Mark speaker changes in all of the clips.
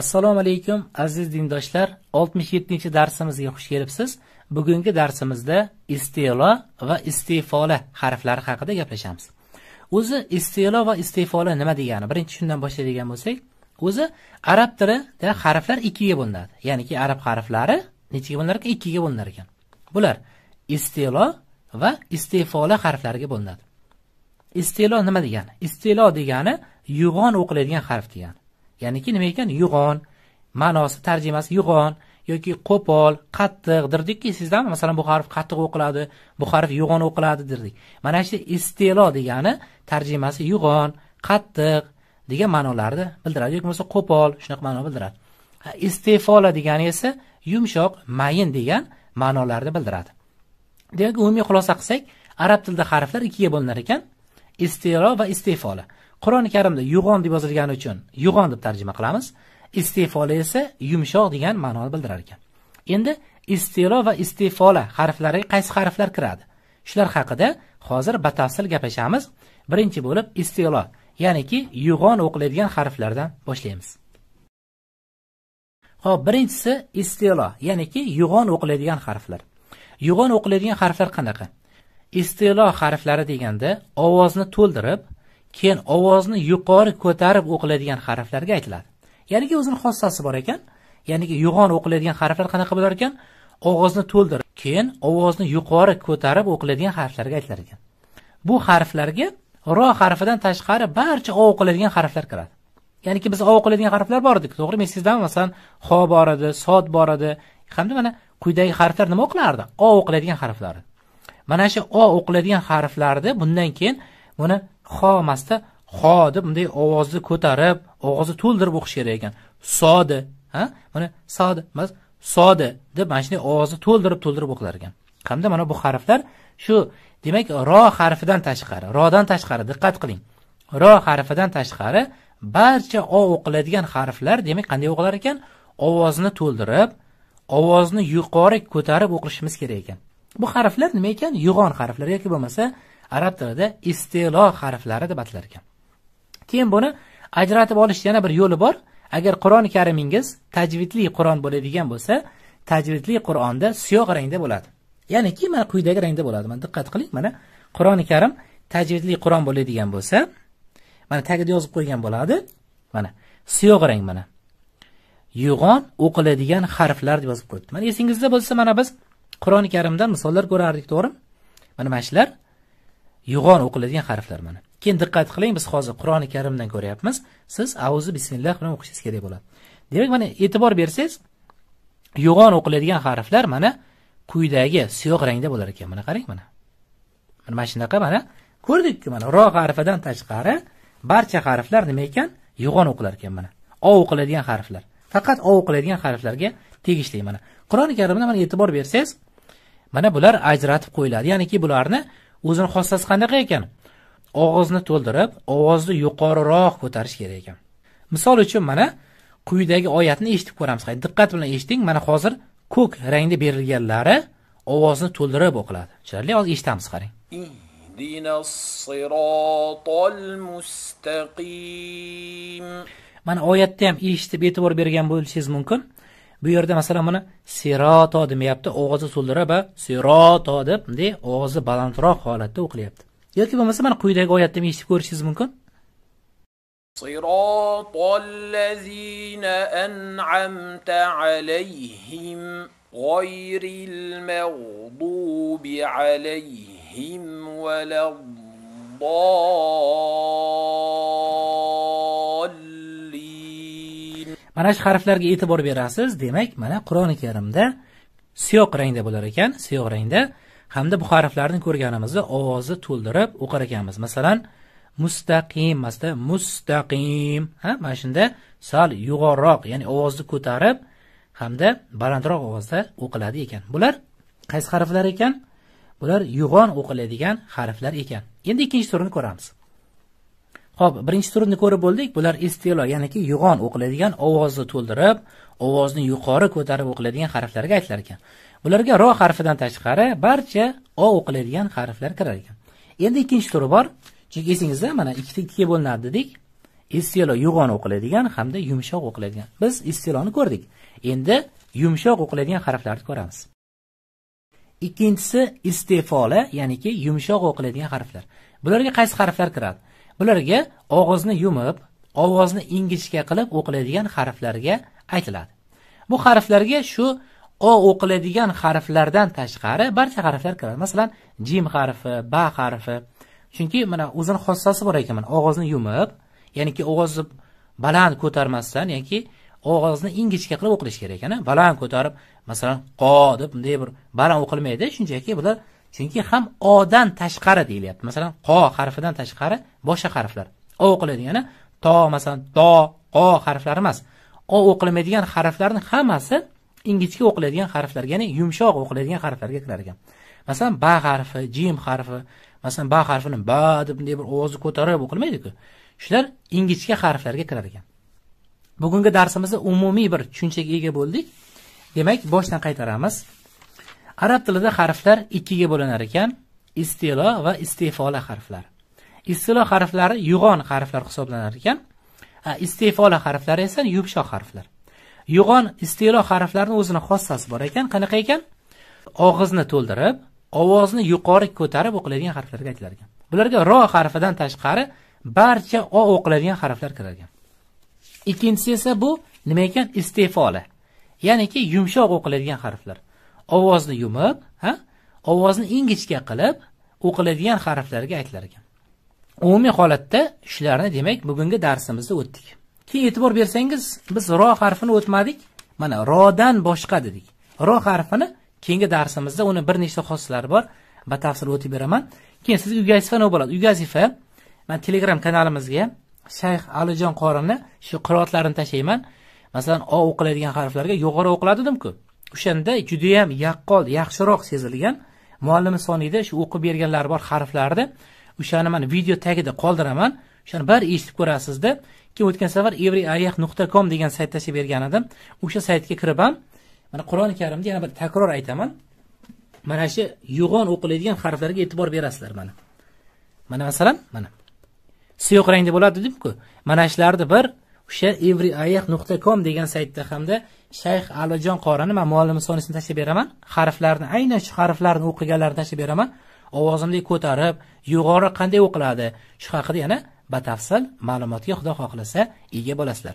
Speaker 1: assalomu alaykum aziz dindoshlar 67 darsimizga xush kelibsiz bugungi darsimizda istilo va istifola harflari haqida gaplashamiz o'zi istilo va istifola nima degani birinchi shundan boshlaydigan bo'lsak o'zi arab tilida harflar ikkiga bo'linadi ya'niki arab harflari nechiga bo'linar ekan ikkiga bo'linar ekan bular istilo va istifola harflariga bo'linadi istilo nima degani istilo degani yo'g'on o'qiladigan harf degani ya'niki nima ekan yo'g'on ma'nosi tarjimasi yo'g'on yoki qo'pol qattiq dirdikki sizdami masalan bu harf qattiq o'qiladi bu harf yo'g'on o'qiladi dedik mana shu istelo degani tarjimasi yo'g'on qattiq degan ma'nolarni bildiradi yoki bo'lmasa qo'pol shunaqa ma'no bildiradi istefola degani esa yumshoq mayin degan ma'nolarni bildiradi demak umumiy xulosa qilsak arab tilida harflar ikkiga bo'linar ekan istelo va istefola qur'oni karimda yo'g'on deb yozilgani uchun yo'g'on deb tarjima qilamiz iste'fola esa yumshoq degan ma'noni bildirar ekan endi istelo va iste'fola harflariga qaysi harflar kiradi shular haqida hozir batafsil gaplashamiz birinchi bo'lib istilo ya'niki yo'g'on o'qiladigan harflardan boshlaymiz ho'p birinchisi istilo ya'niki yo'g'on o'qiladigan harflar yo'g'on o'qiladigan harflar qanaqa istilo harflari deganda ovozni to'ldirib keyin ovozni yuqori ko'tarib o'qiladigan harflarga aytiladi ya'niki o'zini xossasi bor ekan ya'niki yo'g'on o'qiladigan harflar qanaqa bo'lar ekan og'izni to'ldirib keyin ovozni yuqori ko'tarib o'qiladigan harflarga aytilar ekan bu harflarga ro harfidan tashqari barcha o o'qiladigan harflar kiradi ya'niki biz o o'qiladigan harflar bor edik to'g'rimi esingizdami masalan xo bor edi sod bor edi hamda mana quyidagi harflar nima o'qilardi o o'qiladigan harflar mana shu o o'qiladigan harflarni bundan keyin buni xo emasda xo deb bunday ovozni ko'tarib og'izni to'ldirib o'qish kerak ekan sodi ha mana sodi emas sodi deb mana shunday ovozni to'ldirib to'ldirib o'qilar ekan hamda mana bu harflar shu demak ro harfidan tashqari rodan tashqari diqqat qiling ro harfidan tashqari barcha o o'qiladigan harflar demak qanday o'qilar ekan ovozni to'ldirib ovozni yuqori ko'tarib o'qilishimiz kerak ekan bu harflar nima ekan yo'g'on harflar yoki bo'lmasa arab tilida istelo harflari deb atalar ekan keyin buni ajratib olish yana bir yo'li bor agar qur'oni karimingiz tajvidli qur'on bo'ladigan bo'lsa tajvidli qur'onda siyoq rangda bo'ladi ya'niki mana quyidagi rangda bo'ladi mana diqqat qiling mana qur'oni karim tajvidli qur'on bo'ladigan bo'lsa mana tagida yozib qo'ygan bo'ladi mana siyoq rang mana yo'g'on o'qiladigan harflar deb yozib qo'yibdi mana esingizda bo'lsa mana biz qur'oni karimdan misollar ko'rardik to'g'rimi mana mana shular yo'g'on o'qiladigan harflar mana keyin diqqat qiling biz hozir qur'oni karimdan ko'ryapmiz siz auzi bismillah bilan o'qishingiz kerak bo'ladi demak mana e'tibor bersangiz yo'g'on o'qiladigan harflar mana quyidagi siyoq rangda bo'lar ekan mana qarang mana mana shunaqa mana ko'rdikku mana ro harfidan tashqari barcha harflar nima ekan yo'g'on o'qilar ekan mana o o'qiladigan harflar faqat o o'qiladigan harflarga tegishli mana qur'oni karimda mana e'tibor bersangiz mana bular ajratib qo'yiladi ya'niki bularni o'zini xossasi qanaqa ekan og'izni to'ldirib ovozni yuqoriroq ko'tarish kerak ekan misol uchun mana quyidagi oyatni eshitib ko'ramiz diqqat bilan eshiting mana hozir ko'k rangda berilganlari ovozni to'ldirib o'qiladi tushunarli hozir eshitamiz qarang mana oyatda ham eshitib e'tibor bergan bo'lishingiz mumkin bu yerda masalan mana siroto demayapti ovozi so'ldirab va siroto deb bunday og'zi balandroq holatda o'qilyapti yoki bo'lmasa mana quyidagi oyatni eshitib ko'rishingiz mumkin صراط الذين أنعمت عليهم غير المغضوب عليهم ولا الضالين mana shu harflarga e'tibor berasiz demak mana qur'oni karimda siyoq rangda bo'lar ekan siyoq rangda hamda bu harflarni ko'rganimizda ovozni to'ldirib o'qir ekanmiz masalan mustaqim masda mustaqim ha mana shunda sal yuqoriroq ya'ni ovozni ko'tarib hamda balandroq ovozda o'qiladi ekan bular qaysi harflar ekan bular yo'g'on o'qiladigan harflar ekan endi ikkinchi turini ko'ramiz ho'p birinchi turni ko'rib bo'ldik bular istelo ya'niki yo'g'on o'qiladigan ovozni to'ldirib ovozni yuqori ko'tarib o'qiladigan harflarga aytilar ekan bularga ro harfidan tashqari barcha o o'qiladigan harflar kirar ekan endi ikkinchi turi bor chunki esingizda mana ikkita ikkiga bo'linadi dedik istelo yo'g'on o'qiladigan hamda yumshoq o'qiladigan biz istiloni ko'rdik endi yumshoq o'qiladigan harflarni ko'ramiz ikkinchisi istefola ya'niki yumshoq o'qiladigan harflar bularga qaysi harflar kiradi ularga og'izni yumib ovozni ingichka qilib o'qiladigan harflarga aytiladi bu harflarga shu o o'qiladigan harflardan tashqari barcha harflar kiradi masalan jim harfi ba harfi chunki mana o'zini xossasi bor ekan mana og'izni yumib ya'niki ovozni baland ko'tarmasdan yoki og'izni ingichka qilib o'qilishi kerak ekan baland ko'tarib masalan qo deb bunday bir baland o'qilmaydi shunchaki bular chunki ham odan tashqari deyilyapti masalan qo harfidan tashqari boshqa harflar o o'qiladigani to masalan to qo harflari emas o o'qilmaydigan harflarni hammasi ingichka o'qiladigan harflar ya'ni yumshoq o'qiladigan harflarga kirar ekan masalan ba harfi jim harfi masalan ba harfini ba deb bunday bir ovozni ko'tarib o'qilmaydiku shular ingichka harflarga kirar ekan bugungi darsimizda umumiy bir tushunchaga ega bo'ldik demak boshdan qaytaramiz arab tilida harflar ikkiga bo'linar ekan istilo va istefola harflar istilo harflari yo'g'on harflar hisoblanar ekan istefola harflari esa yumshoq harflar yo'g'on istilo harflarini o'zini xossasi bor ekan qanaqa ekan og'izni to'ldirib ovozni yuqori ko'tarib o'qiladigan harflarga aytilar ekan bularga ro harfidan tashqari barcha o o'qiladigan harflar ekan ikkinchisi esa bu nima ekan istefola ya'niki yumshoq o'qiladigan harflar ovozni yumib ha ovozni ingichka qilib o'qiladigan harflarga aytilar ekan umumiy holatda shularni demak bugungi darsimizda o'tdik keyin e'tibor bersangiz biz ro harfini o'tmadik mana rodan boshqa dedik ro harfini keyingi darsimizda uni bir nechta xoslari bor batafsil o'tib beraman keyin sizga ugazifa nima bo'ladi ugazifa man telegram kanalimizga shayx alijon qorini shu qiroatlarini tashlayman masalan o o'qiladigan harflarga yuqori o'qiladi dedimku o'shanda judayam yaqqol yaxshiroq sezilgan muallimi soniyda shu o'qib berganlari bor harflarni o'shani mana video tagida qoldiraman o'shani bari eshitib ko'rasizda keyin o'tgan safar evriy ayah nuqta com degan saytda aytib bergan edim o'sha saytga kirib ham mana qur'oni karimni yana bir takror aytaman mana shu yo'g'on o'qiladigan harflarga e'tibor berasizlar mana mana masalan mana siyoq rangda bo'ladi dedimku mana shularni bir o'sha evriayeq nuqta degan saytda hamda shayx alijon qorani man muallim sonisini tashlab beraman harflarni aynan shu harflarni o'qiganlarni tashlab beraman ovozimni ko'tarib yuqori qanday o'qiladi shu haqida yana batafsil ma'lumotga xudo xohlasa ega bo'lasizlar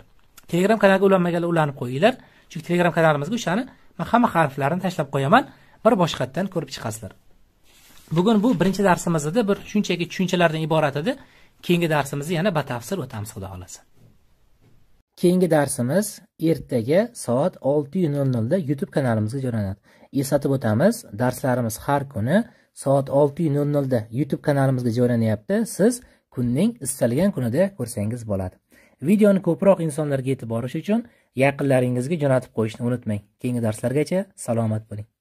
Speaker 1: telegram kanaliga ulanmaganlar ulanib qo'yinglar chunki telegram kanalimizga o'shani man hamma harflarini tashlab qo'yaman bir boshqatdan ko'rib chiqasizlar bugun bu birinchi darsimiz edi bir shunchaki tushunchalardan iborat edi keyingi darsimizni yana batafsil o'tamiz xudo xohlasa keyingi darsimiz ertaga soat olti nol nolda youtube kanalimizga joylanadi eslatib o'tamiz darslarimiz har kuni soat olti nol nolda youtube kanalimizga joylanyapti siz kunning istalgan kunida ko'rsangiz bo'ladi videoni ko'proq insonlarga yetib borishi uchun yaqinlaringizga jo'natib qo'yishni unutmang keyingi darslargacha salomat bo'ling